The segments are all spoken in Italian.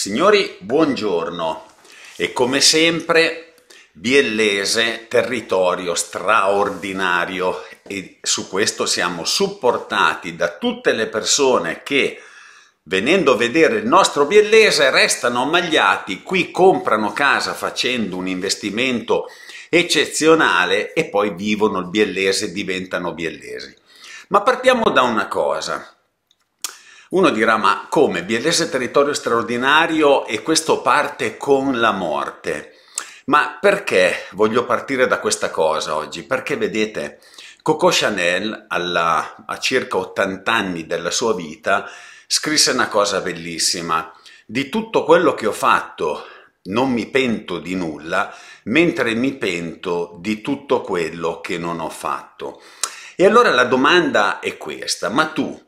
Signori, buongiorno e come sempre Biellese, territorio straordinario e su questo siamo supportati da tutte le persone che venendo a vedere il nostro Biellese restano ammagliati, qui comprano casa facendo un investimento eccezionale e poi vivono il Biellese diventano biellesi. Ma partiamo da una cosa, uno dirà, ma come? Biellese territorio straordinario e questo parte con la morte. Ma perché voglio partire da questa cosa oggi? Perché vedete, Coco Chanel, alla, a circa 80 anni della sua vita, scrisse una cosa bellissima. Di tutto quello che ho fatto non mi pento di nulla, mentre mi pento di tutto quello che non ho fatto. E allora la domanda è questa, ma tu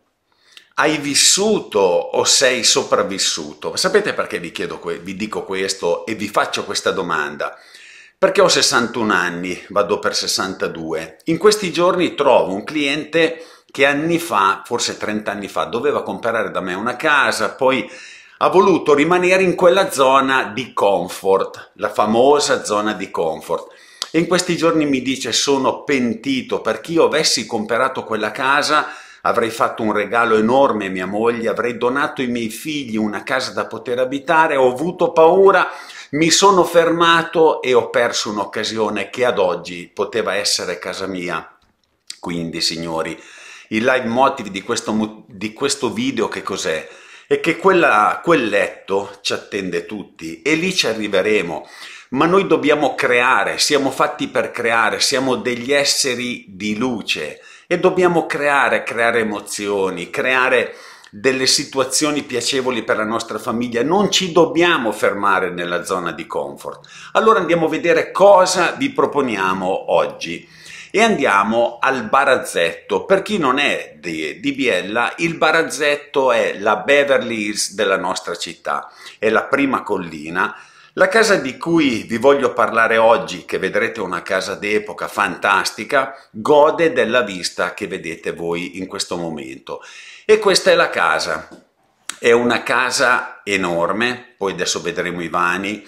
hai vissuto o sei sopravvissuto? Sapete perché vi, vi dico questo e vi faccio questa domanda? Perché ho 61 anni, vado per 62. In questi giorni trovo un cliente che anni fa, forse 30 anni fa, doveva comprare da me una casa, poi ha voluto rimanere in quella zona di comfort, la famosa zona di comfort. E in questi giorni mi dice sono pentito perché io avessi comprato quella casa avrei fatto un regalo enorme a mia moglie, avrei donato ai miei figli una casa da poter abitare, ho avuto paura, mi sono fermato e ho perso un'occasione che ad oggi poteva essere casa mia. Quindi, signori, il live motive di questo, di questo video che cos'è? È che quella, quel letto ci attende tutti e lì ci arriveremo ma noi dobbiamo creare, siamo fatti per creare, siamo degli esseri di luce e dobbiamo creare, creare emozioni, creare delle situazioni piacevoli per la nostra famiglia, non ci dobbiamo fermare nella zona di comfort. Allora andiamo a vedere cosa vi proponiamo oggi e andiamo al barazzetto. Per chi non è di, di Biella, il barazzetto è la Beverly Hills della nostra città, è la prima collina la casa di cui vi voglio parlare oggi, che vedrete una casa d'epoca fantastica, gode della vista che vedete voi in questo momento. E questa è la casa. È una casa enorme, poi adesso vedremo i vani,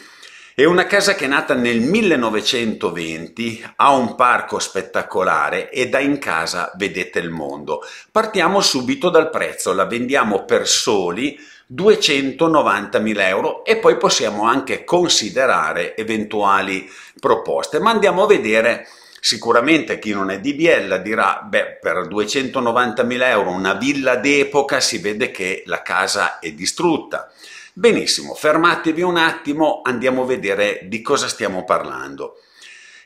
è una casa che è nata nel 1920, ha un parco spettacolare e da in casa vedete il mondo. Partiamo subito dal prezzo, la vendiamo per soli 290.000 euro e poi possiamo anche considerare eventuali proposte. Ma andiamo a vedere Sicuramente chi non è di Biella dirà, beh, per 290.000 euro una villa d'epoca si vede che la casa è distrutta. Benissimo, fermatevi un attimo, andiamo a vedere di cosa stiamo parlando.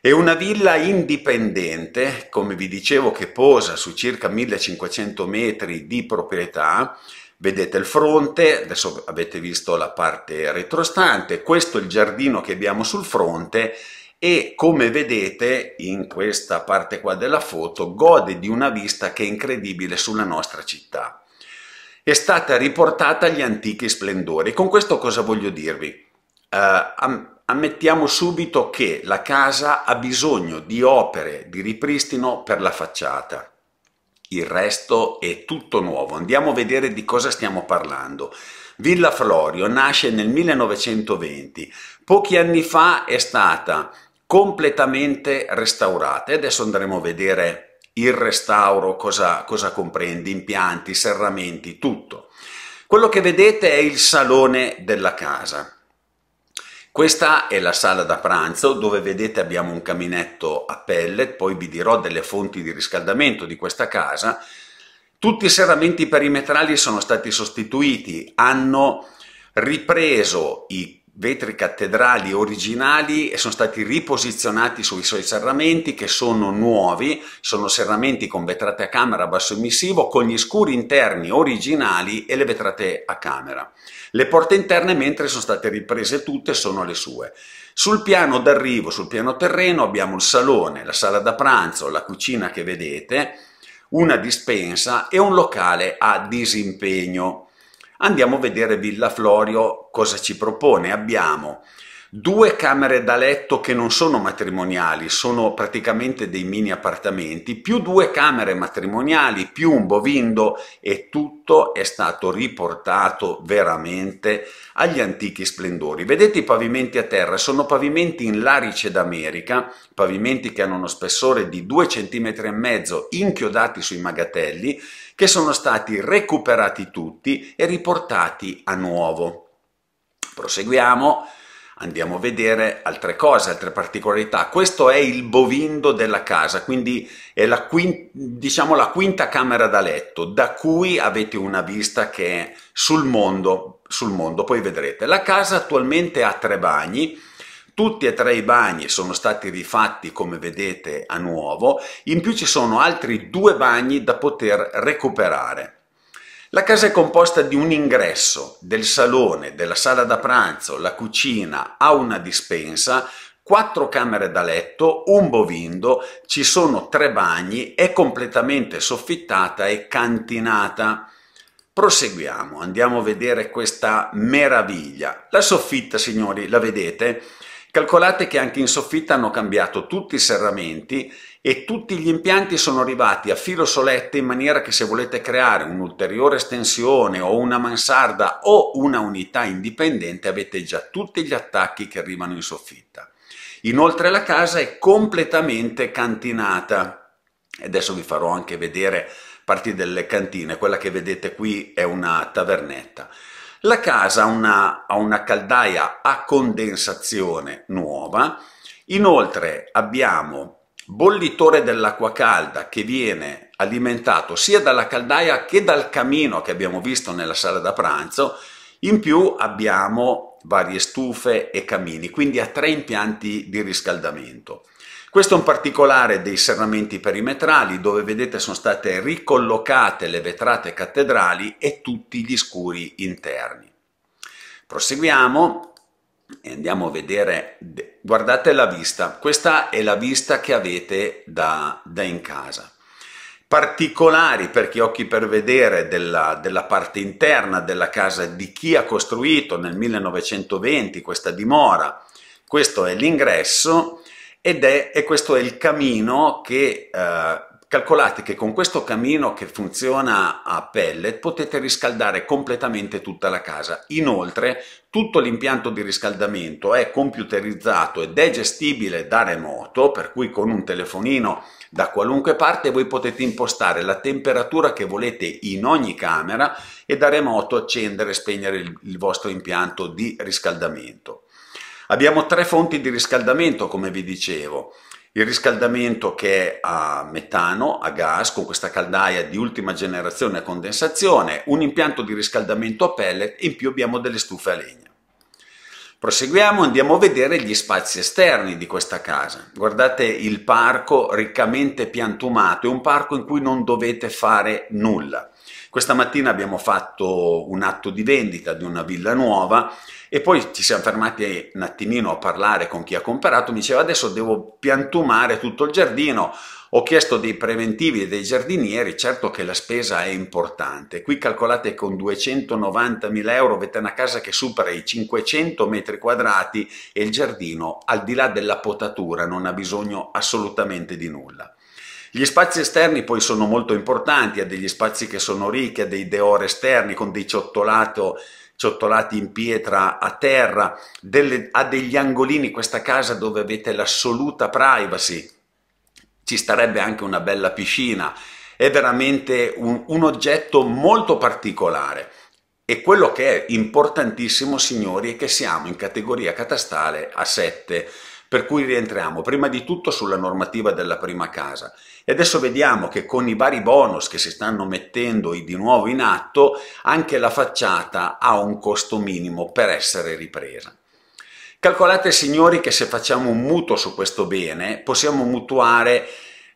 È una villa indipendente, come vi dicevo, che posa su circa 1500 metri di proprietà, Vedete il fronte, adesso avete visto la parte retrostante, questo è il giardino che abbiamo sul fronte e come vedete in questa parte qua della foto gode di una vista che è incredibile sulla nostra città. È stata riportata agli antichi splendori. Con questo cosa voglio dirvi? Uh, ammettiamo subito che la casa ha bisogno di opere di ripristino per la facciata il resto è tutto nuovo. Andiamo a vedere di cosa stiamo parlando. Villa Florio nasce nel 1920, pochi anni fa è stata completamente restaurata adesso andremo a vedere il restauro, cosa, cosa comprende, impianti, serramenti, tutto. Quello che vedete è il salone della casa. Questa è la sala da pranzo dove vedete abbiamo un caminetto a pellet, poi vi dirò delle fonti di riscaldamento di questa casa. Tutti i serramenti perimetrali sono stati sostituiti, hanno ripreso i vetri cattedrali originali e sono stati riposizionati sui suoi serramenti che sono nuovi, sono serramenti con vetrate a camera a basso emissivo con gli scuri interni originali e le vetrate a camera. Le porte interne mentre sono state riprese tutte sono le sue. Sul piano d'arrivo, sul piano terreno abbiamo il salone, la sala da pranzo, la cucina che vedete, una dispensa e un locale a disimpegno. Andiamo a vedere Villa Florio cosa ci propone. Abbiamo due camere da letto che non sono matrimoniali, sono praticamente dei mini appartamenti, più due camere matrimoniali, più un bovindo e tutto è stato riportato veramente agli antichi splendori. Vedete i pavimenti a terra, sono pavimenti in larice d'America, pavimenti che hanno uno spessore di due centimetri e mezzo inchiodati sui magatelli, che sono stati recuperati tutti e riportati a nuovo. Proseguiamo andiamo a vedere altre cose, altre particolarità. Questo è il bovindo della casa, quindi è la, quinta, diciamo, la quinta camera da letto, da cui avete una vista che è sul mondo, sul mondo, poi vedrete. La casa attualmente ha tre bagni, tutti e tre i bagni sono stati rifatti come vedete a nuovo, in più ci sono altri due bagni da poter recuperare. La casa è composta di un ingresso, del salone, della sala da pranzo, la cucina, ha una dispensa, quattro camere da letto, un bovindo, ci sono tre bagni, è completamente soffittata e cantinata. Proseguiamo, andiamo a vedere questa meraviglia. La soffitta, signori, la vedete? Calcolate che anche in soffitta hanno cambiato tutti i serramenti e tutti gli impianti sono arrivati a filo solette in maniera che se volete creare un'ulteriore estensione o una mansarda o una unità indipendente avete già tutti gli attacchi che arrivano in soffitta. Inoltre la casa è completamente cantinata. Adesso vi farò anche vedere parti delle cantine, quella che vedete qui è una tavernetta. La casa ha una, ha una caldaia a condensazione nuova, inoltre abbiamo bollitore dell'acqua calda che viene alimentato sia dalla caldaia che dal camino che abbiamo visto nella sala da pranzo, in più abbiamo varie stufe e camini, quindi ha tre impianti di riscaldamento. Questo è un particolare dei serramenti perimetrali, dove vedete sono state ricollocate le vetrate cattedrali e tutti gli scuri interni. Proseguiamo e andiamo a vedere, guardate la vista, questa è la vista che avete da, da in casa. Particolari per chi occhi per vedere della, della parte interna della casa di chi ha costruito nel 1920 questa dimora. Questo è l'ingresso, ed è, e questo è il camino che eh, calcolate che con questo camino che funziona a pellet potete riscaldare completamente tutta la casa. Inoltre tutto l'impianto di riscaldamento è computerizzato ed è gestibile da remoto, per cui con un telefonino da qualunque parte voi potete impostare la temperatura che volete in ogni camera e da remoto accendere e spegnere il, il vostro impianto di riscaldamento. Abbiamo tre fonti di riscaldamento, come vi dicevo. Il riscaldamento che è a metano, a gas, con questa caldaia di ultima generazione a condensazione, un impianto di riscaldamento a pellet e in più abbiamo delle stufe a legna. Proseguiamo, andiamo a vedere gli spazi esterni di questa casa. Guardate il parco riccamente piantumato, è un parco in cui non dovete fare nulla. Questa mattina abbiamo fatto un atto di vendita di una villa nuova e poi ci siamo fermati un attimino a parlare con chi ha comprato, mi diceva adesso devo piantumare tutto il giardino, ho chiesto dei preventivi e dei giardinieri, certo che la spesa è importante. Qui calcolate con 290.000 euro avete una casa che supera i 500 metri quadrati e il giardino, al di là della potatura, non ha bisogno assolutamente di nulla. Gli spazi esterni poi sono molto importanti, ha degli spazi che sono ricchi, ha dei deore esterni con dei ciottolato ciottolati in pietra a terra, delle, ha degli angolini questa casa dove avete l'assoluta privacy, ci starebbe anche una bella piscina, è veramente un, un oggetto molto particolare. E quello che è importantissimo, signori, è che siamo in categoria catastale A7, per cui rientriamo prima di tutto sulla normativa della prima casa. E adesso vediamo che con i vari bonus che si stanno mettendo di nuovo in atto, anche la facciata ha un costo minimo per essere ripresa. Calcolate signori che se facciamo un mutuo su questo bene possiamo mutuare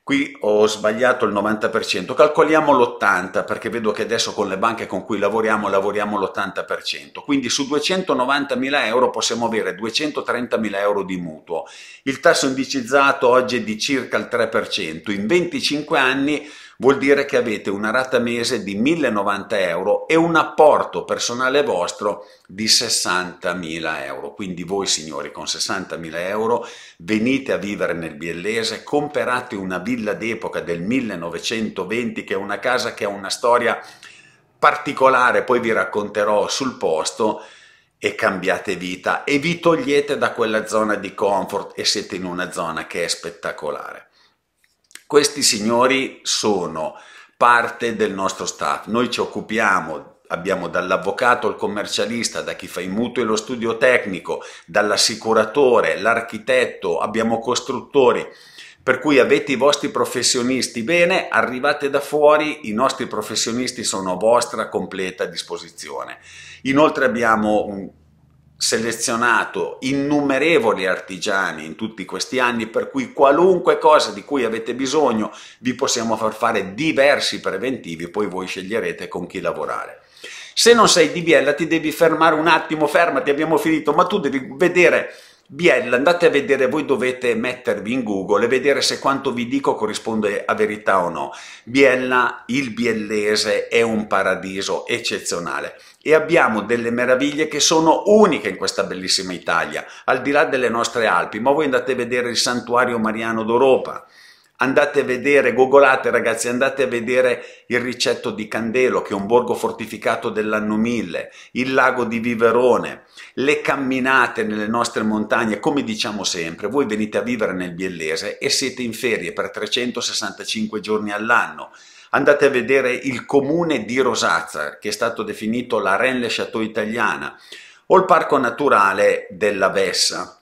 Qui ho sbagliato il 90%, calcoliamo l'80% perché vedo che adesso con le banche con cui lavoriamo lavoriamo l'80%, quindi su 290.000 euro possiamo avere 230.000 euro di mutuo. Il tasso indicizzato oggi è di circa il 3%, in 25 anni vuol dire che avete una rata mese di 1090 euro e un apporto personale vostro di 60.000 euro. Quindi voi signori con 60.000 euro venite a vivere nel biellese, comperate una villa d'epoca del 1920 che è una casa che ha una storia particolare, poi vi racconterò sul posto, e cambiate vita e vi togliete da quella zona di comfort e siete in una zona che è spettacolare. Questi signori sono parte del nostro staff, noi ci occupiamo Abbiamo dall'avvocato al commercialista, da chi fa i mutui lo studio tecnico, dall'assicuratore, l'architetto, abbiamo costruttori. Per cui avete i vostri professionisti bene, arrivate da fuori, i nostri professionisti sono a vostra completa disposizione. Inoltre abbiamo un selezionato innumerevoli artigiani in tutti questi anni, per cui qualunque cosa di cui avete bisogno vi possiamo far fare diversi preventivi, poi voi sceglierete con chi lavorare. Se non sei di Biella ti devi fermare un attimo, fermati, abbiamo finito, ma tu devi vedere Biella, andate a vedere, voi dovete mettervi in Google e vedere se quanto vi dico corrisponde a verità o no. Biella, il biellese, è un paradiso eccezionale e abbiamo delle meraviglie che sono uniche in questa bellissima Italia, al di là delle nostre Alpi, ma voi andate a vedere il santuario mariano d'Europa, andate a vedere, googolate ragazzi, andate a vedere il ricetto di Candelo, che è un borgo fortificato dell'anno 1000, il lago di Viverone, le camminate nelle nostre montagne, come diciamo sempre, voi venite a vivere nel Biellese e siete in ferie per 365 giorni all'anno, Andate a vedere il comune di Rosazza, che è stato definito la Rennes-le-Château italiana, o il parco naturale della Vessa,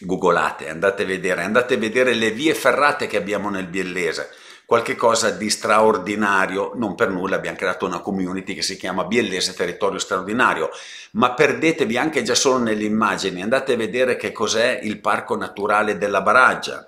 googolate, andate a vedere, andate a vedere le vie ferrate che abbiamo nel Biellese, qualche cosa di straordinario, non per nulla abbiamo creato una community che si chiama Biellese Territorio Straordinario, ma perdetevi anche già solo nelle immagini, andate a vedere che cos'è il Parco Naturale della Baraggia,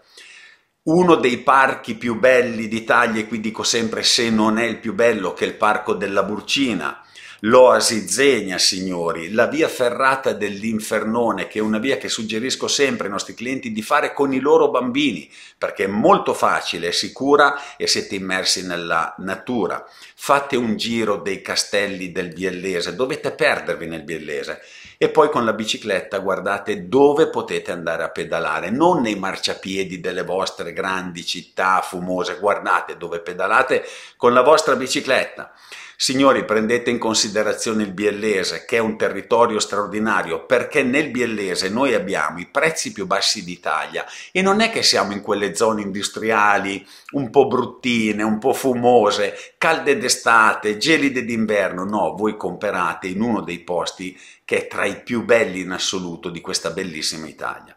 uno dei parchi più belli d'Italia, e qui dico sempre se non è il più bello, che è il Parco della Burcina, l'Oasi Zegna, signori, la via ferrata dell'Infernone, che è una via che suggerisco sempre ai nostri clienti di fare con i loro bambini, perché è molto facile, è sicura e siete immersi nella natura. Fate un giro dei castelli del Biellese, dovete perdervi nel Biellese e poi con la bicicletta guardate dove potete andare a pedalare, non nei marciapiedi delle vostre grandi città fumose, guardate dove pedalate con la vostra bicicletta. Signori, prendete in considerazione il biellese, che è un territorio straordinario, perché nel biellese noi abbiamo i prezzi più bassi d'Italia e non è che siamo in quelle zone industriali un po' bruttine, un po' fumose, calde d'estate, gelide d'inverno, no, voi comperate in uno dei posti che è tra i più belli in assoluto di questa bellissima Italia.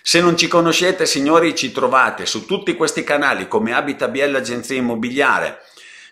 Se non ci conoscete, signori, ci trovate su tutti questi canali come Abita Biella Agenzia Immobiliare,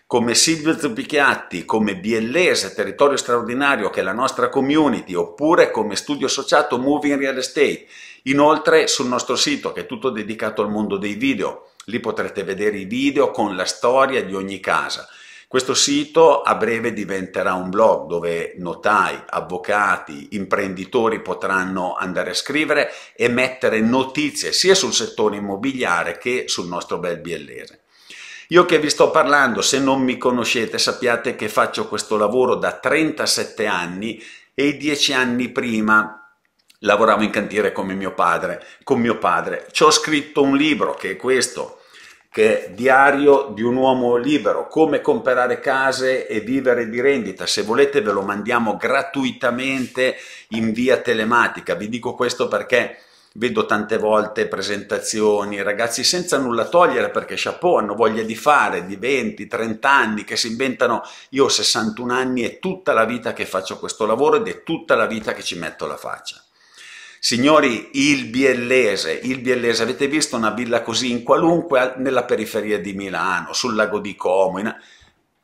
come Silvio Zubichiatti, come Biellese, Territorio Straordinario, che è la nostra community, oppure come studio associato Moving Real Estate. Inoltre sul nostro sito, che è tutto dedicato al mondo dei video, lì potrete vedere i video con la storia di ogni casa. Questo sito a breve diventerà un blog dove notai, avvocati, imprenditori potranno andare a scrivere e mettere notizie sia sul settore immobiliare che sul nostro bel biellese. Io che vi sto parlando, se non mi conoscete, sappiate che faccio questo lavoro da 37 anni e dieci anni prima lavoravo in cantiere come mio padre, con mio padre. Ci ho scritto un libro, che è questo, che è Diario di un uomo libero, come comprare case e vivere di rendita. Se volete ve lo mandiamo gratuitamente in via telematica. Vi dico questo perché vedo tante volte presentazioni, ragazzi senza nulla togliere perché chapeau, hanno voglia di fare, di 20, 30 anni, che si inventano, io ho 61 anni, e tutta la vita che faccio questo lavoro ed è tutta la vita che ci metto la faccia. Signori, il Biellese, il Biellese, avete visto una villa così in qualunque, nella periferia di Milano, sul lago di Como, in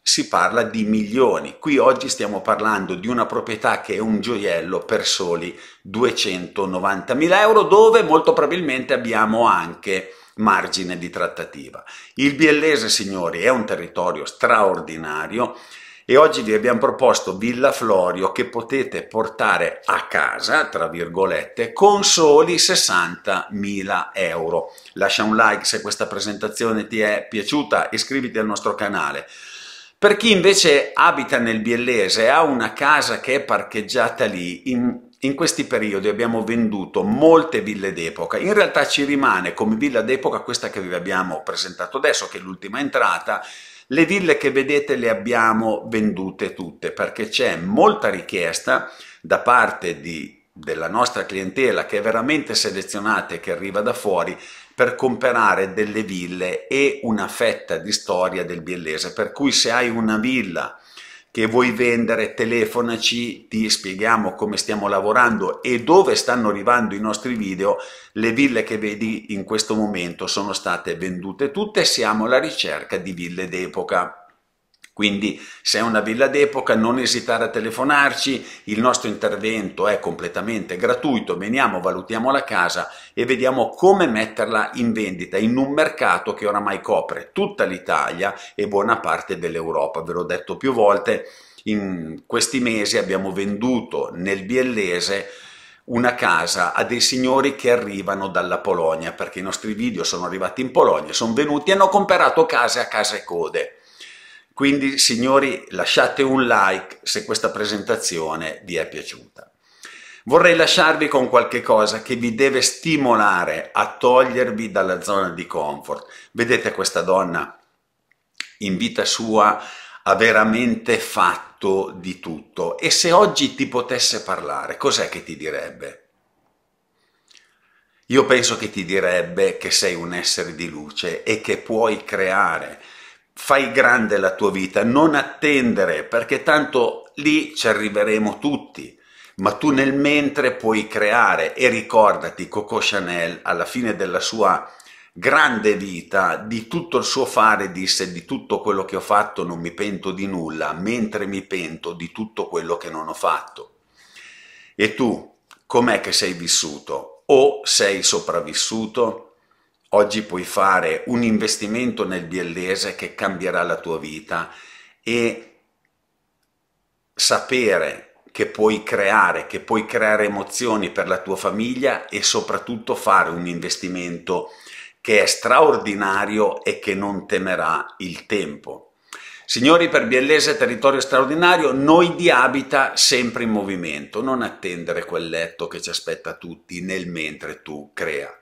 si parla di milioni. Qui oggi stiamo parlando di una proprietà che è un gioiello per soli 290.000 euro, dove molto probabilmente abbiamo anche margine di trattativa. Il biellese, signori, è un territorio straordinario e oggi vi abbiamo proposto Villa Florio che potete portare a casa, tra virgolette, con soli 60.000 euro. Lascia un like se questa presentazione ti è piaciuta, iscriviti al nostro canale. Per chi invece abita nel Biellese e ha una casa che è parcheggiata lì, in, in questi periodi abbiamo venduto molte ville d'epoca. In realtà ci rimane come villa d'epoca questa che vi abbiamo presentato adesso, che è l'ultima entrata, le ville che vedete le abbiamo vendute tutte perché c'è molta richiesta da parte di, della nostra clientela che è veramente selezionata e che arriva da fuori per comprare delle ville e una fetta di storia del biellese, per cui se hai una villa che vuoi vendere, telefonaci, ti spieghiamo come stiamo lavorando e dove stanno arrivando i nostri video. Le ville che vedi in questo momento sono state vendute tutte, siamo alla ricerca di ville d'epoca. Quindi se è una villa d'epoca non esitare a telefonarci, il nostro intervento è completamente gratuito, veniamo, valutiamo la casa e vediamo come metterla in vendita in un mercato che oramai copre tutta l'Italia e buona parte dell'Europa. Ve l'ho detto più volte, in questi mesi abbiamo venduto nel biellese una casa a dei signori che arrivano dalla Polonia, perché i nostri video sono arrivati in Polonia, sono venuti e hanno comprato case a case code quindi signori lasciate un like se questa presentazione vi è piaciuta. Vorrei lasciarvi con qualche cosa che vi deve stimolare a togliervi dalla zona di comfort. Vedete questa donna in vita sua ha veramente fatto di tutto e se oggi ti potesse parlare cos'è che ti direbbe? Io penso che ti direbbe che sei un essere di luce e che puoi creare fai grande la tua vita, non attendere, perché tanto lì ci arriveremo tutti, ma tu nel mentre puoi creare e ricordati Coco Chanel alla fine della sua grande vita, di tutto il suo fare disse di tutto quello che ho fatto non mi pento di nulla, mentre mi pento di tutto quello che non ho fatto. E tu com'è che sei vissuto? O sei sopravvissuto? Oggi puoi fare un investimento nel biellese che cambierà la tua vita e sapere che puoi creare, che puoi creare emozioni per la tua famiglia e soprattutto fare un investimento che è straordinario e che non temerà il tempo. Signori, per Biellese territorio straordinario, noi di Abita sempre in movimento, non attendere quel letto che ci aspetta tutti nel mentre tu crea.